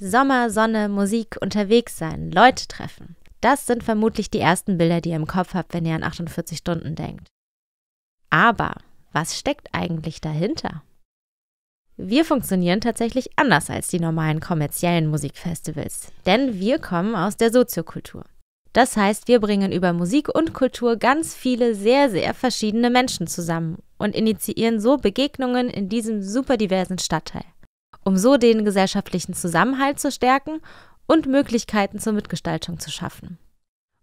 Sommer, Sonne, Musik, unterwegs sein, Leute treffen. Das sind vermutlich die ersten Bilder, die ihr im Kopf habt, wenn ihr an 48 Stunden denkt. Aber was steckt eigentlich dahinter? Wir funktionieren tatsächlich anders als die normalen kommerziellen Musikfestivals, denn wir kommen aus der Soziokultur. Das heißt, wir bringen über Musik und Kultur ganz viele sehr, sehr verschiedene Menschen zusammen und initiieren so Begegnungen in diesem superdiversen Stadtteil um so den gesellschaftlichen Zusammenhalt zu stärken und Möglichkeiten zur Mitgestaltung zu schaffen.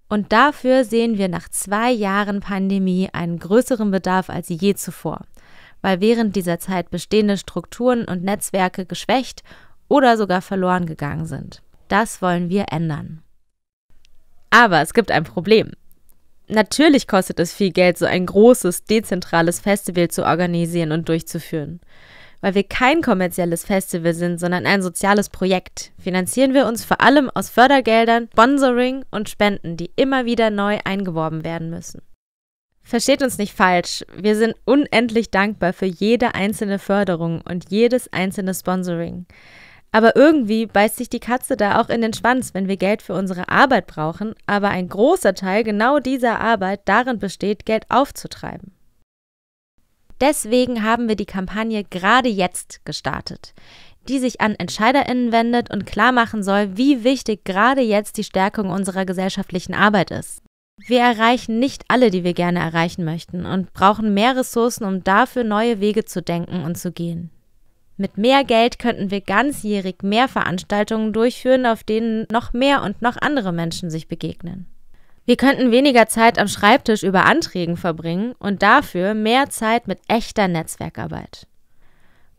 Und dafür sehen wir nach zwei Jahren Pandemie einen größeren Bedarf als je zuvor, weil während dieser Zeit bestehende Strukturen und Netzwerke geschwächt oder sogar verloren gegangen sind. Das wollen wir ändern. Aber es gibt ein Problem. Natürlich kostet es viel Geld, so ein großes, dezentrales Festival zu organisieren und durchzuführen. Weil wir kein kommerzielles Festival sind, sondern ein soziales Projekt, finanzieren wir uns vor allem aus Fördergeldern, Sponsoring und Spenden, die immer wieder neu eingeworben werden müssen. Versteht uns nicht falsch, wir sind unendlich dankbar für jede einzelne Förderung und jedes einzelne Sponsoring. Aber irgendwie beißt sich die Katze da auch in den Schwanz, wenn wir Geld für unsere Arbeit brauchen, aber ein großer Teil genau dieser Arbeit darin besteht, Geld aufzutreiben. Deswegen haben wir die Kampagne gerade jetzt gestartet, die sich an Entscheiderinnen wendet und klar machen soll, wie wichtig gerade jetzt die Stärkung unserer gesellschaftlichen Arbeit ist. Wir erreichen nicht alle, die wir gerne erreichen möchten und brauchen mehr Ressourcen, um dafür neue Wege zu denken und zu gehen. Mit mehr Geld könnten wir ganzjährig mehr Veranstaltungen durchführen, auf denen noch mehr und noch andere Menschen sich begegnen. Wir könnten weniger Zeit am Schreibtisch über Anträgen verbringen und dafür mehr Zeit mit echter Netzwerkarbeit.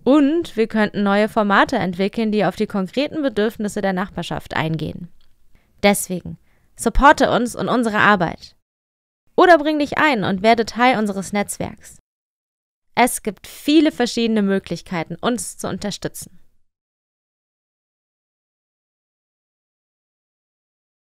Und wir könnten neue Formate entwickeln, die auf die konkreten Bedürfnisse der Nachbarschaft eingehen. Deswegen, supporte uns und unsere Arbeit. Oder bring dich ein und werde Teil unseres Netzwerks. Es gibt viele verschiedene Möglichkeiten, uns zu unterstützen.